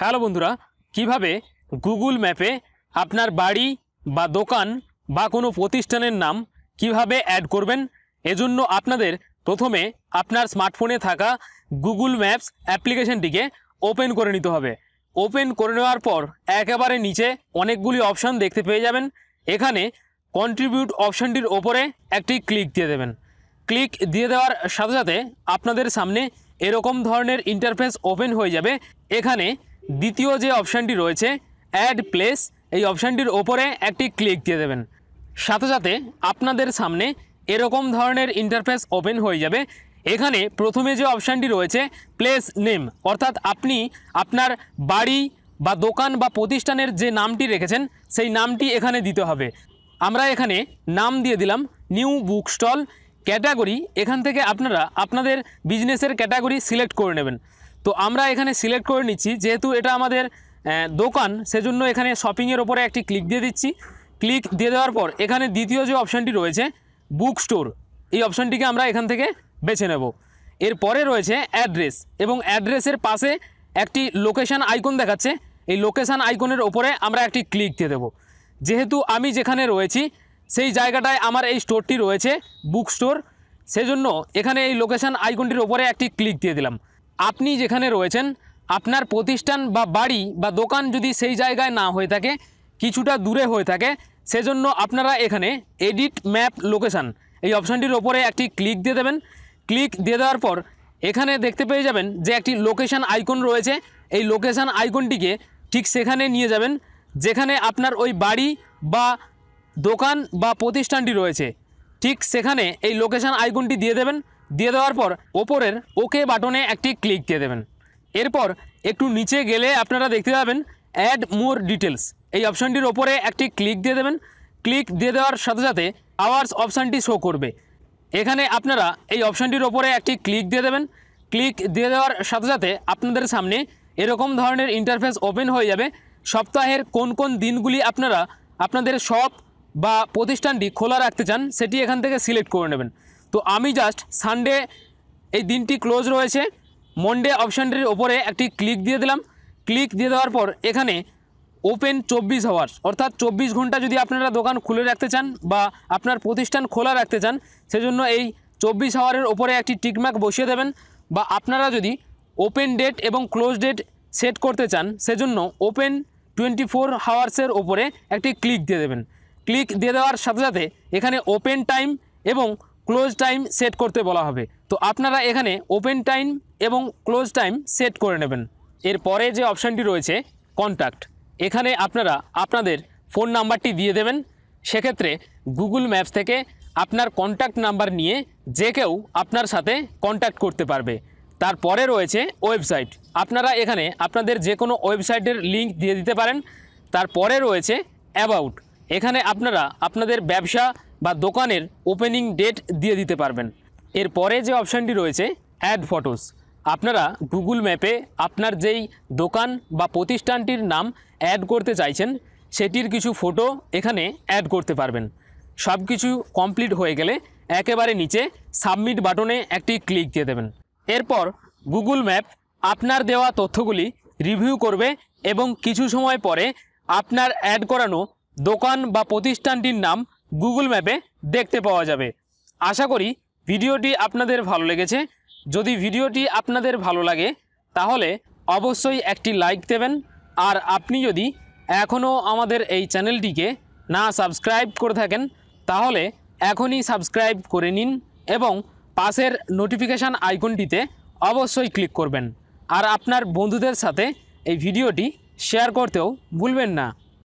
hello বন্ধুরা কিভাবে Google ম্যাপে আপনার বাড়ি বা দোকান বা কোনো প্রতিষ্ঠানের নাম কিভাবে অ্যাড করবেন এজন্য আপনাদের প্রথমে আপনার স্মার্টফোনে থাকা গুগল ম্যাপস অ্যাপ্লিকেশনটিকে ওপেন করে নিতে হবে ওপেন করে নেওয়ার পর একেবারে নিচে অনেকগুলি অপশান দেখতে পেয়ে যাবেন এখানে কন্ট্রিবিউট অপশানটির ওপরে একটি ক্লিক দিয়ে দেবেন ক্লিক দিয়ে দেওয়ার সাথে সাথে আপনাদের সামনে এরকম ধরনের ইন্টারফেস ওপেন হয়ে যাবে এখানে দ্বিতীয় যে অপশানটি রয়েছে অ্যাড প্লেস এই অপশানটির ওপরে একটি ক্লিক দিয়ে দেবেন সাথে সাথে আপনাদের সামনে এরকম ধরনের ইন্টারফেস ওপেন হয়ে যাবে এখানে প্রথমে যে অপশানটি রয়েছে প্লেস নেম অর্থাৎ আপনি আপনার বাড়ি বা দোকান বা প্রতিষ্ঠানের যে নামটি রেখেছেন সেই নামটি এখানে দিতে হবে আমরা এখানে নাম দিয়ে দিলাম নিউ বুক স্টল ক্যাটাগরি এখান থেকে আপনারা আপনাদের বিজনেসের ক্যাটাগরি সিলেক্ট করে নেবেন তো আমরা এখানে সিলেক্ট করে নিচ্ছি যেহেতু এটা আমাদের দোকান সেজন্য এখানে শপিংয়ের ওপরে একটি ক্লিক দিয়ে দিচ্ছি ক্লিক দিয়ে দেওয়ার পর এখানে দ্বিতীয় যে অপশানটি রয়েছে বুক স্টোর এই অপশানটিকে আমরা এখান থেকে বেছে নেব এরপরে রয়েছে অ্যাড্রেস এবং অ্যাড্রেসের পাশে একটি লোকেশান আইকন দেখাচ্ছে এই লোকেশান আইকনের ওপরে আমরা একটি ক্লিক দিয়ে দেবো যেহেতু আমি যেখানে রয়েছি সেই জায়গাটায় আমার এই স্টোরটি রয়েছে বুক স্টোর সেজন্য এখানে এই লোকেশান আইকনটির ওপরে একটি ক্লিক দিয়ে দিলাম আপনি যেখানে রয়েছেন আপনার প্রতিষ্ঠান বা বাড়ি বা দোকান যদি সেই জায়গায় না হয়ে থাকে কিছুটা দূরে হয়ে থাকে সেজন্য আপনারা এখানে এডিট ম্যাপ লোকেশান এই অপশানটির ওপরে একটি ক্লিক দিয়ে দেবেন ক্লিক দিয়ে দেওয়ার পর এখানে দেখতে পেয়ে যাবেন যে একটি লোকেশান আইকন রয়েছে এই লোকেশান আইকনটিকে ঠিক সেখানে নিয়ে যাবেন যেখানে আপনার ওই বাড়ি বা দোকান বা প্রতিষ্ঠানটি রয়েছে ঠিক সেখানে এই লোকেশান আইকনটি দিয়ে দেবেন দিয়ে দেওয়ার পর ওপরের ওকে বাটনে একটি ক্লিক দিয়ে দেবেন এরপর একটু নিচে গেলে আপনারা দেখতে পাবেন অ্যাড মোর ডিটেলস এই অপশানটির ওপরে একটি ক্লিক দিয়ে দেবেন ক্লিক দিয়ে দেওয়ার সাথে সাথে আওয়ার্স অপশানটি শো করবে এখানে আপনারা এই অপশানটির ওপরে একটি ক্লিক দিয়ে দেবেন ক্লিক দিয়ে দেওয়ার সাথে সাথে আপনাদের সামনে এরকম ধরনের ইন্টারফেস ওপেন হয়ে যাবে সপ্তাহের কোন কোন দিনগুলি আপনারা আপনাদের শপ বা প্রতিষ্ঠানটি খোলা রাখতে চান সেটি এখান থেকে সিলেক্ট করে নেবেন তো আমি জাস্ট সানডে এই দিনটি ক্লোজ রয়েছে মন্ডে অপশানটির ওপরে একটি ক্লিক দিয়ে দিলাম ক্লিক দিয়ে দেওয়ার পর এখানে ওপেন চব্বিশ আওয়ার্স অর্থাৎ চব্বিশ ঘন্টা যদি আপনারা দোকান খুলে রাখতে চান বা আপনার প্রতিষ্ঠান খোলা রাখতে চান সেজন্য এই চব্বিশ আওয়ারের ওপরে একটি টিকমার্ক বসিয়ে দেবেন বা আপনারা যদি ওপেন ডেট এবং ক্লোজ ডেট সেট করতে চান সেজন্য ওপেন টোয়েন্টি ফোর হাওয়ার্সের ওপরে একটি ক্লিক দিয়ে দেবেন ক্লিক দিয়ে দেওয়ার সাথে সাথে এখানে ওপেন টাইম এবং ক্লোজ টাইম সেট করতে বলা হবে তো আপনারা এখানে ওপেন টাইম এবং ক্লোজ টাইম সেট করে নেবেন এরপরে যে অপশানটি রয়েছে কন্ট্যাক্ট এখানে আপনারা আপনাদের ফোন নাম্বারটি দিয়ে দেবেন সেক্ষেত্রে গুগল ম্যাপস থেকে আপনার কন্ট্যাক্ট নাম্বার নিয়ে যে কেউ আপনার সাথে কন্ট্যাক্ট করতে পারবে তারপরে রয়েছে ওয়েবসাইট আপনারা এখানে আপনাদের যে কোনো ওয়েবসাইটের লিঙ্ক দিয়ে দিতে পারেন তারপরে রয়েছে অ্যাবাউট এখানে আপনারা আপনাদের ব্যবসা বা দোকানের ওপেনিং ডেট দিয়ে দিতে পারবেন এরপরে যে অপশানটি রয়েছে অ্যাড ফটোস আপনারা গুগল ম্যাপে আপনার যেই দোকান বা প্রতিষ্ঠানটির নাম অ্যাড করতে চাইছেন সেটির কিছু ফটো এখানে অ্যাড করতে পারবেন সব কিছু কমপ্লিট হয়ে গেলে একেবারে নিচে সাবমিট বাটনে একটি ক্লিক দিয়ে দেবেন এরপর গুগল ম্যাপ আপনার দেওয়া তথ্যগুলি রিভিউ করবে এবং কিছু সময় পরে আপনার অ্যাড করানো দোকান বা প্রতিষ্ঠানটির নাম গুগল ম্যাপে দেখতে পাওয়া যাবে আশা করি ভিডিওটি আপনাদের ভালো লেগেছে যদি ভিডিওটি আপনাদের ভালো লাগে তাহলে অবশ্যই একটি লাইক দেবেন আর আপনি যদি এখনও আমাদের এই চ্যানেলটিকে না সাবস্ক্রাইব করে থাকেন তাহলে এখনই সাবস্ক্রাইব করে নিন এবং পাশের নোটিফিকেশান আইকনটিতে অবশ্যই ক্লিক করবেন আর আপনার বন্ধুদের সাথে এই ভিডিওটি শেয়ার করতেও ভুলবেন না